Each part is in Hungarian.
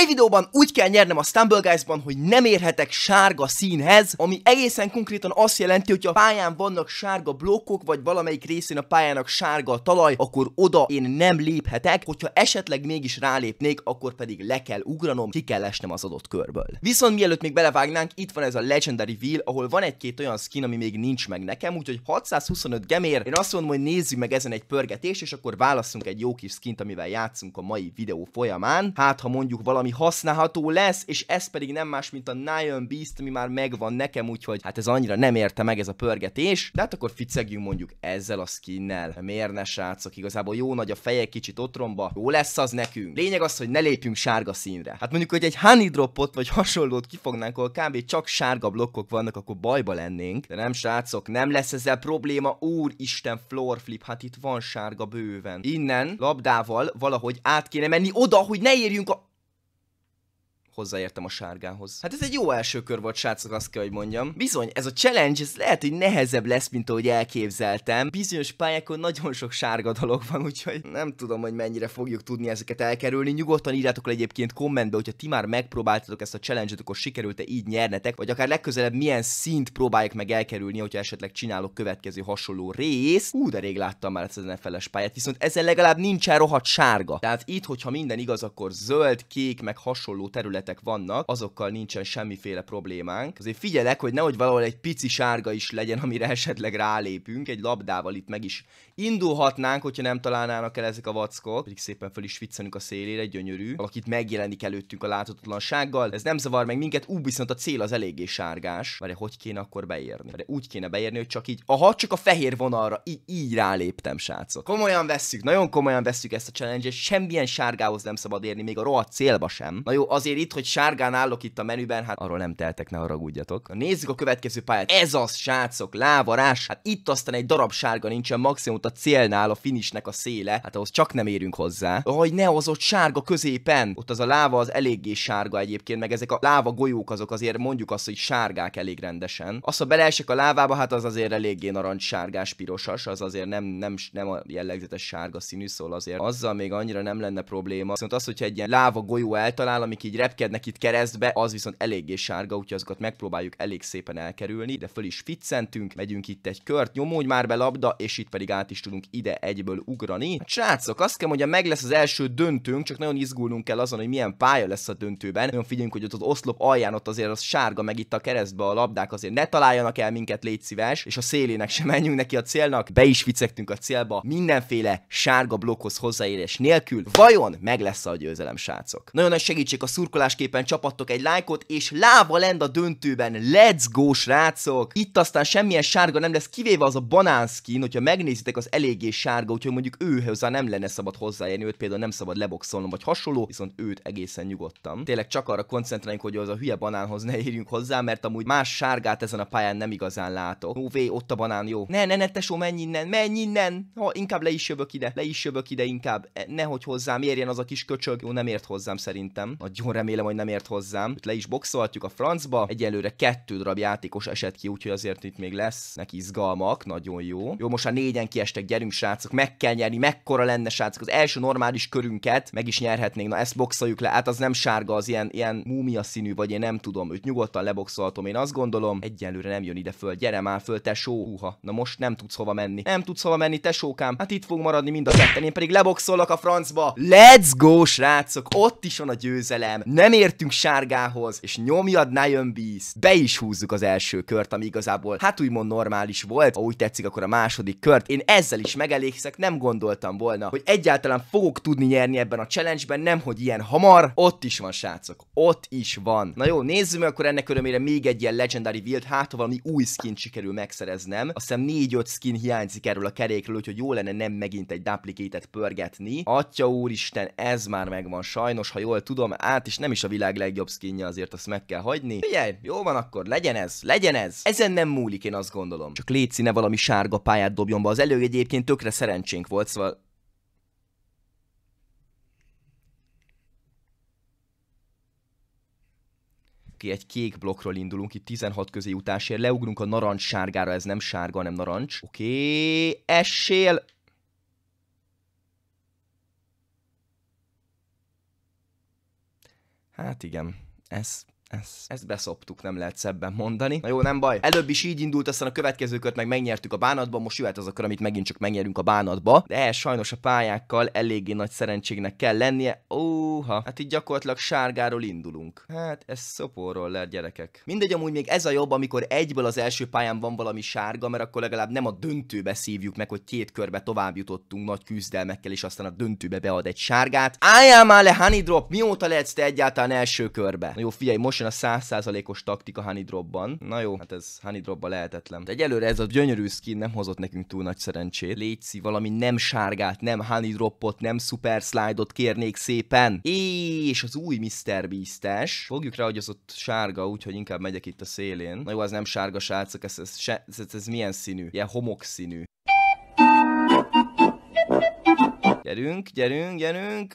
mai videóban úgy kell nyernem a Stumble Guys-ban, hogy nem érhetek sárga színhez, ami egészen konkrétan azt jelenti, hogy a pályán vannak sárga blokkok, vagy valamelyik részén a pályának sárga a talaj, akkor oda én nem léphetek, hogyha esetleg mégis rálépnék, akkor pedig le kell ugranom, ki kell esnem az adott körből. Viszont mielőtt még belevágnánk, itt van ez a Legendary Wheel, ahol van egy-két olyan skin, ami még nincs meg nekem, úgyhogy 625 gemér, én azt mondom, hogy nézzük meg ezen egy pörgetést, és akkor válaszunk egy jó kis skint, amivel játszunk a mai videó folyamán. Hát, ha mondjuk valami ami használható lesz, és ez pedig nem más, mint a Nyan Beast, ami már megvan nekem, úgyhogy hát ez annyira nem érte meg ez a pörgetés, de hát akkor ficegjünk mondjuk ezzel a skinnel. Miért ne srácok? Igazából jó nagy a feje, kicsit otromba, jó lesz az nekünk. Lényeg az, hogy ne lépjünk sárga színre. Hát mondjuk, hogy egy honey dropot vagy hasonlót kifognánk, ahol kb. csak sárga blokkok vannak, akkor bajba lennénk. De nem srácok, nem lesz ezzel probléma, úristen floor flip, hát itt van sárga bőven. Innen labdával valahogy át kéne menni oda, hogy ne érjünk a hozzáértem a sárgához. Hát ez egy jó első kör volt, srácok, azt kell, hogy mondjam. Bizony, ez a challenge, ez lehet, hogy nehezebb lesz, mint ahogy elképzeltem. Bizonyos pályákon nagyon sok sárga dolog van, úgyhogy nem tudom, hogy mennyire fogjuk tudni ezeket elkerülni. Nyugodtan írjátok le egyébként kommentbe, hogyha ti már megpróbáltatok ezt a challenge-et, akkor sikerült-e így nyernetek, vagy akár legközelebb milyen szint próbáljuk meg elkerülni, hogyha esetleg csinálok következő hasonló részt. Hú, de rég láttam már ezt az NFL-es pályát, viszont ezen legalább nincsen rohadt sárga. Tehát itt, hogyha minden igaz, akkor zöld, kék, meg hasonló területek területek vannak, azokkal nincsen semmiféle problémánk. Azért figyelek, hogy nehogy valahol egy pici sárga is legyen, amire esetleg rálépünk, egy labdával itt meg is indulhatnánk, hogyha nem találnának el ezek a vackok, pedig szépen fel is viccenünk a szélére, gyönyörű. Valakit megjelenik előttünk a láthatatlansággal, ez nem zavar meg minket, ú, viszont a cél az eléggé sárgás. Vagy hogy kéne akkor beérni? Vagy úgy kéne beérni, hogy csak így, aha, csak a fehér vonalra, így, így ráléptem, srácok. Komolyan vesszük, nagyon komolyan vesszük ezt a challenge-et, semmilyen sárgához nem szabad érni, még a rohadt célba sem. Na jó, azért itt, hogy sárgán állok itt a menüben, hát arról nem teltek, ne haragudjatok. Nézzük a következő pályát. Ez az, srácok, lávarás. Hát itt aztán egy darab sárga nincsen, maximum a célnál a finisnek a széle. Hát ahhoz csak nem érünk hozzá. Aj, ne, az ott sárga középen. Ott az a láva az eléggé sárga egyébként, meg ezek a láva golyók azok azért mondjuk azt, hogy sárgák elég rendesen. Az, ha beleesek a lávába, hát az azért eléggé sárgás pirosas, az azért nem, nem, nem a jellegzetes sárga színű, szól azért azzal még annyira nem lenne probléma. Viszont szóval az, hogyha egy ilyen láva golyó eltalál, amik így repkednek itt keresztbe, az viszont eléggé sárga, úgyhogy azokat megpróbáljuk elég szépen elkerülni, de föl is ficcentünk, megyünk itt egy kört, nyomódj már be labda, és itt pedig át is tudunk ide egyből ugrani. Hát, srácok, azt kell mondjam, meg lesz az első döntőnk, csak nagyon izgulnunk kell azon, hogy milyen pálya lesz a döntőben. Nagyon figyeljünk, hogy ott az oszlop alján ott azért az sárga, meg itt a keresztbe a labdák azért ne találjanak el minket, légy szíves, és a szélének sem menjünk neki a célnak, be is ficegtünk a célba, mindenféle sárga blokkhoz hozzáérés nélkül. Vajon meg lesz a győzelem, srácok? Nagyon nagy segítség a szurkolás zárásképpen csapattok egy lájkot, és láva lend a döntőben. Let's go, srácok! Itt aztán semmilyen sárga nem lesz, kivéve az a banán skin, hogyha megnézitek, az eléggé sárga, úgyhogy mondjuk őhöz nem lenne szabad hozzáérni, őt például nem szabad leboxolnom, vagy hasonló, viszont őt egészen nyugodtan. Tényleg csak arra koncentráljunk, hogy az a hülye banánhoz ne érjünk hozzá, mert amúgy más sárgát ezen a pályán nem igazán látok. No vé, ott a banán, jó. Ne, ne, ne, tesó, menj innen, menj innen! Ha, inkább le is jövök ide, le is jövök ide inkább. E, nehogy hozzám érjen az a kis köcsög. Jó, nem ért hozzám szerintem. Nagyon remélem remélem, hogy nem ért hozzám. Le is boxolhatjuk a francba, egyelőre kettő darab játékos esett ki, úgyhogy azért itt még neki izgalmak, nagyon jó. Jó, most már négyen kiestek, gyerünk srácok, meg kell nyerni, mekkora lenne srácok, az első normális körünket meg is nyerhetnénk, na ezt boxoljuk le, hát az nem sárga, az ilyen, ilyen múmia színű, vagy én nem tudom, őt nyugodtan leboxolhatom, én azt gondolom, egyelőre nem jön ide föl, gyere már föl, tesó, Uha, na most nem tudsz hova menni, nem tudsz hova menni, tesókám, hát itt fog maradni mind a ketten, én pedig leboxolok a francba. Let's go, srácok, ott is van a győzelem, nem nem értünk sárgához, és nyomjad jön bíz. Be is húzzuk az első kört, ami igazából hát úgymond normális volt, ha úgy tetszik, akkor a második kört. Én ezzel is megelégszek, nem gondoltam volna, hogy egyáltalán fogok tudni nyerni ebben a challenge-ben, nem hogy ilyen hamar. Ott is van, srácok, ott is van. Na jó, nézzük meg akkor ennek örömére még egy ilyen legendary build, hát ha valami új skin sikerül megszereznem. Azt hiszem 4-5 skin hiányzik erről a kerékről, úgyhogy jó lenne nem megint egy duplicated pörgetni. Atya úristen, ez már megvan sajnos, ha jól tudom, át is nem is is a világ legjobb skinje, azért azt meg kell hagyni. Figyelj, jó van akkor, legyen ez, legyen ez. Ezen nem múlik, én azt gondolom. Csak létszi ne valami sárga pályát dobjon be. Az elő egyébként tökre szerencsénk volt, szóval ki egy kék blokkról indulunk, itt 16 közé jutásért, leugrunk a narancs-sárgára. ez nem sárga, hanem narancs. Oké, essél! Hát igen, ez ez ezt beszoptuk, nem lehet szebben mondani. Na jó, nem baj. Előbb is így indult, aztán a következő kört meg megnyertük a bánatba, most jöhet az a kör, amit megint csak megnyerünk a bánatba. De ehhez sajnos a pályákkal eléggé nagy szerencségnek kell lennie. Óha, hát itt gyakorlatilag sárgáról indulunk. Hát ez szoporról lehet, gyerekek. Mindegy, amúgy még ez a jobb, amikor egyből az első pályán van valami sárga, mert akkor legalább nem a döntőbe szívjuk meg, hogy két körbe tovább jutottunk nagy küzdelmekkel, és aztán a döntőbe bead egy sárgát. Álljál már le, Honey Drop, mióta lehetsz te egyáltalán első körbe? Na jó, figyelj, most jusson a 100%-os taktika Honey Drop-ban. Na jó, hát ez Honey Dropba lehetetlen. De egyelőre ez a gyönyörű skin nem hozott nekünk túl nagy szerencsét. Léci, valami nem sárgát, nem Honey Dropot, nem Super Slide-ot kérnék szépen. És az új Mr. Beast-es. Fogjuk rá, hogy az ott sárga, úgyhogy inkább megyek itt a szélén. Na jó, az nem sárga srácok, ez, ez, ez, ez, ez milyen színű? Ilyen homokszínű. Gyerünk, gyerünk, gyerünk,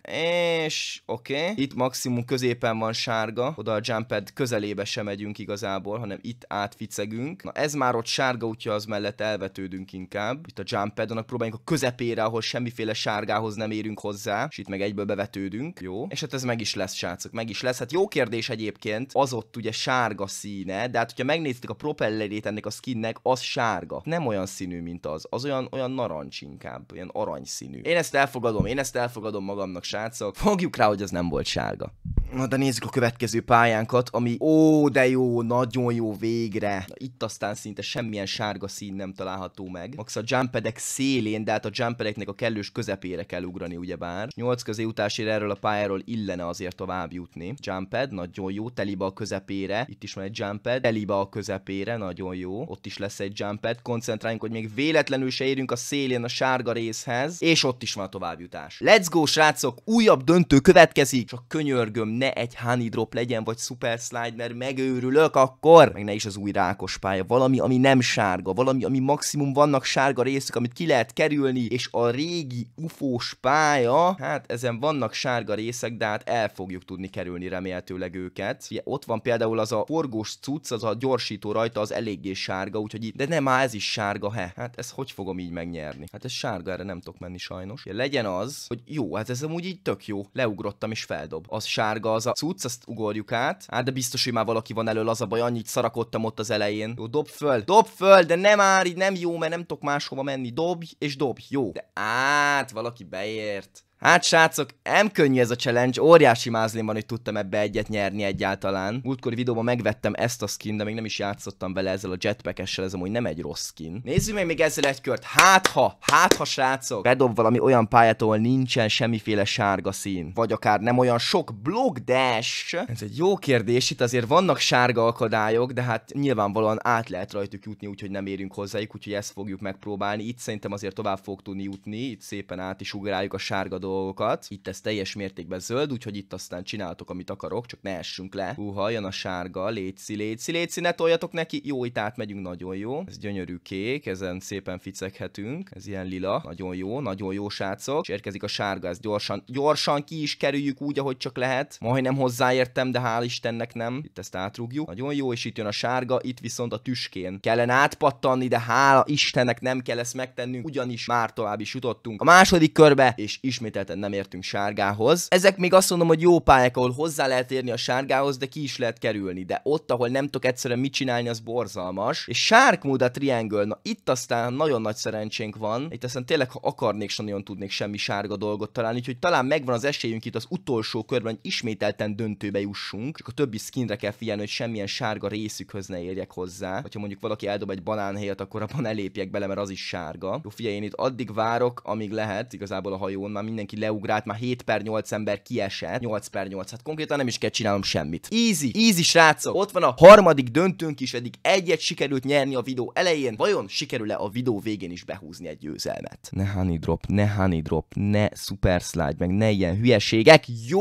és oké. Okay. Itt maximum középen van sárga, oda a jumped közelébe sem megyünk igazából, hanem itt átficegünk. Na ez már ott sárga, útja az mellett elvetődünk inkább. Itt a jumped, annak próbáljunk a közepére, ahol semmiféle sárgához nem érünk hozzá, és itt meg egyből bevetődünk, jó. És hát ez meg is lesz, srácok, meg is lesz. Hát jó kérdés egyébként, az ott ugye sárga színe, de hát hogyha megnéztük a propellerét ennek a skinnek, az sárga. Nem olyan színű, mint az, az olyan, olyan narancs inkább, olyan aranyszínű. Én ezt elfogadom elfogadom, én ezt elfogadom magamnak, srácok. Fogjuk rá, hogy az nem volt sárga. Na de nézzük a következő pályánkat, ami ó, de jó, nagyon jó végre. Na, itt aztán szinte semmilyen sárga szín nem található meg. Max a jumpedek szélén, de hát a jumpedeknek a kellős közepére kell ugrani ugyebár. Nyolc közé utásért erről a pályáról illene azért tovább jutni. Jumped, nagyon jó, telibe a közepére. Itt is van egy jumped, telibe a közepére, nagyon jó. Ott is lesz egy jumped. Koncentráljunk, hogy még véletlenül se érünk a szélén a sárga részhez, és ott is van a tovább továbbjutás. Let's go, srácok! Újabb döntő következik! Csak könyörgöm, ne egy honey drop legyen, vagy super slide, mert megőrülök akkor! Meg ne is az új rákos pálya, valami, ami nem sárga, valami, ami maximum vannak sárga részek, amit ki lehet kerülni, és a régi ufós pálya, hát ezen vannak sárga részek, de hát el fogjuk tudni kerülni remélhetőleg őket. Ugye, ott van például az a forgós cucc, az a gyorsító rajta, az eléggé sárga, úgyhogy itt, de nem, már ez is sárga, he. Hát ezt hogy fogom így megnyerni? Hát ez sárga, erre nem tudok menni sajnos. Ugye, legyen az, hogy jó, hát ez amúgy így tök jó, leugrottam és feldob. Az sárga, az a cucc, azt ugorjuk át, hát de biztos, hogy már valaki van elől, az a baj, annyit szarakodtam ott az elején. Jó, dob föl, dob föl, de nem már, így nem jó, mert nem tudok máshova menni, dobj és dobj, jó. De át, valaki beért. Hát srácok, nem könnyű ez a challenge, óriási mázlim van, hogy tudtam ebbe egyet nyerni egyáltalán. Múltkor videóban megvettem ezt a skin, de még nem is játszottam vele ezzel a jetpack jetpack-essel, ez amúgy nem egy rossz skin. Nézzük meg még ezzel egy kört, hát ha, hát ha srácok, bedob valami olyan pályát, ahol nincsen semmiféle sárga szín, vagy akár nem olyan sok block dash. Ez egy jó kérdés, itt azért vannak sárga akadályok, de hát nyilvánvalóan át lehet rajtuk jutni, úgyhogy nem érünk hozzájuk, úgyhogy ezt fogjuk megpróbálni. Itt szerintem azért tovább fog tudni jutni, itt szépen át is ugráljuk a sárga dolgokat. Itt ez teljes mértékben zöld, úgyhogy itt aztán csináltok, amit akarok, csak ne essünk le. Húha, jön a sárga, léci, léci, léci, ne toljatok neki. Jó, itt átmegyünk, nagyon jó. Ez gyönyörű kék, ezen szépen ficekhetünk. Ez ilyen lila, nagyon jó, nagyon jó srácok. És érkezik a sárga, ez gyorsan, gyorsan ki is kerüljük úgy, ahogy csak lehet. Majdnem hozzáértem, de hál' Istennek nem. Itt ezt átrúgjuk. Nagyon jó, és itt jön a sárga, itt viszont a tüskén. Kellen átpattanni, de hála Istennek nem kell ezt megtennünk, ugyanis már tovább is jutottunk a második körbe, és ismét ismételten nem értünk sárgához. Ezek még azt mondom, hogy jó pályák, ahol hozzá lehet érni a sárgához, de ki is lehet kerülni, de ott, ahol nem tudok egyszerűen mit csinálni, az borzalmas. És sárk Mode a Triangle, na itt aztán nagyon nagy szerencsénk van, itt aztán tényleg, ha akarnék, sem nagyon tudnék semmi sárga dolgot találni, úgyhogy talán megvan az esélyünk itt az utolsó körben, hogy ismételten döntőbe jussunk, csak a többi skinre kell figyelni, hogy semmilyen sárga részükhöz ne érjek hozzá. Vagy ha mondjuk valaki eldob egy banánhéjat, akkor abban elépjek bele, mert az is sárga. Jó, figyelj, én itt addig várok, amíg lehet, igazából a hajón már minden mindenki leugrált, már 7 per 8 ember kiesett, 8 per 8, hát konkrétan nem is kell csinálnom semmit. Easy, easy srácok, ott van a harmadik döntőnk is, eddig egyet sikerült nyerni a videó elején, vajon sikerül-e a videó végén is behúzni egy győzelmet? Ne honey drop, ne honey drop, ne super slide, meg ne ilyen hülyeségek, jó!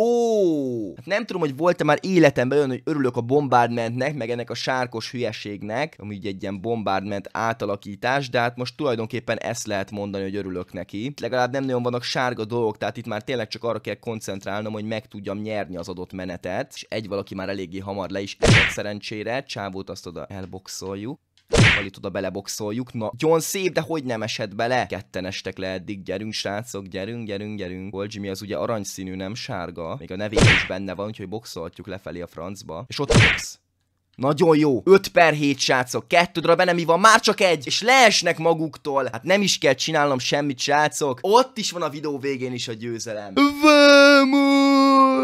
Hát nem tudom, hogy volt-e már életemben olyan, hogy örülök a bombardmentnek, meg ennek a sárkos hülyeségnek, ami ugye egy ilyen bombardment átalakítás, de hát most tulajdonképpen ezt lehet mondani, hogy örülök neki. Legalább nem nagyon vannak sárga dolgok, dolgok, tehát itt már tényleg csak arra kell koncentrálnom, hogy meg tudjam nyerni az adott menetet, és egy valaki már eléggé hamar le is esett szerencsére, csávót azt oda elboxoljuk. Valit oda beleboxoljuk. Na, John szép, de hogy nem esett bele? Ketten estek le eddig, gyerünk srácok, gyerünk, gyerünk, gyerünk. Volt Jimmy az ugye aranyszínű, nem sárga. Még a nevében is benne van, úgyhogy boxolhatjuk lefelé a francba. És ott box. Nagyon jó. 5 per 7 srácok. Kettő darab enemi van, már csak egy, és leesnek maguktól. Hát nem is kell csinálnom semmit, srácok. Ott is van a videó végén is a győzelem. Vamos!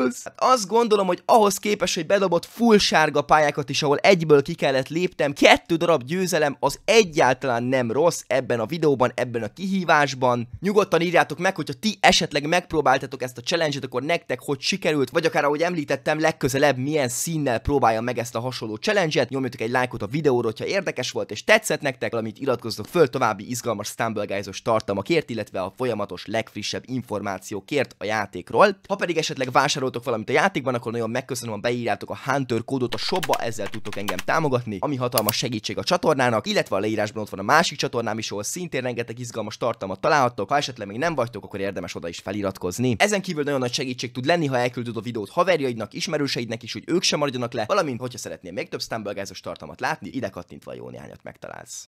Jézus! Hát azt gondolom, hogy ahhoz képest, hogy bedobott full sárga pályákat is, ahol egyből ki kellett léptem, kettő darab győzelem az egyáltalán nem rossz ebben a videóban, ebben a kihívásban. Nyugodtan írjátok meg, hogyha ti esetleg megpróbáltatok ezt a challenge-et, akkor nektek hogy sikerült, vagy akár ahogy említettem, legközelebb milyen színnel próbálja meg ezt a hasonló challenge-et. Nyomjatok egy lájkot a videóra, hogyha érdekes volt és tetszett nektek, valamint iratkozzatok föl további izgalmas Stumble Guys-os tartalmakért, illetve a folyamatos legfrissebb információkért a játékról. Ha pedig esetleg vásárol gondoltok valamit a játékban, akkor nagyon megköszönöm, ha beírjátok a Hunter kódot a shopba, ezzel tudtok engem támogatni, ami hatalmas segítség a csatornának, illetve a leírásban ott van a másik csatornám is, ahol szintén rengeteg izgalmas tartalmat találhattok, ha esetleg még nem vagytok, akkor érdemes oda is feliratkozni. Ezen kívül nagyon nagy segítség tud lenni, ha elküldöd a videót haverjaidnak, ismerőseidnek is, hogy ők sem maradjanak le, valamint, hogyha szeretnél még több Stumblegázos tartalmat látni, ide kattintva jó néhányat megtalálsz.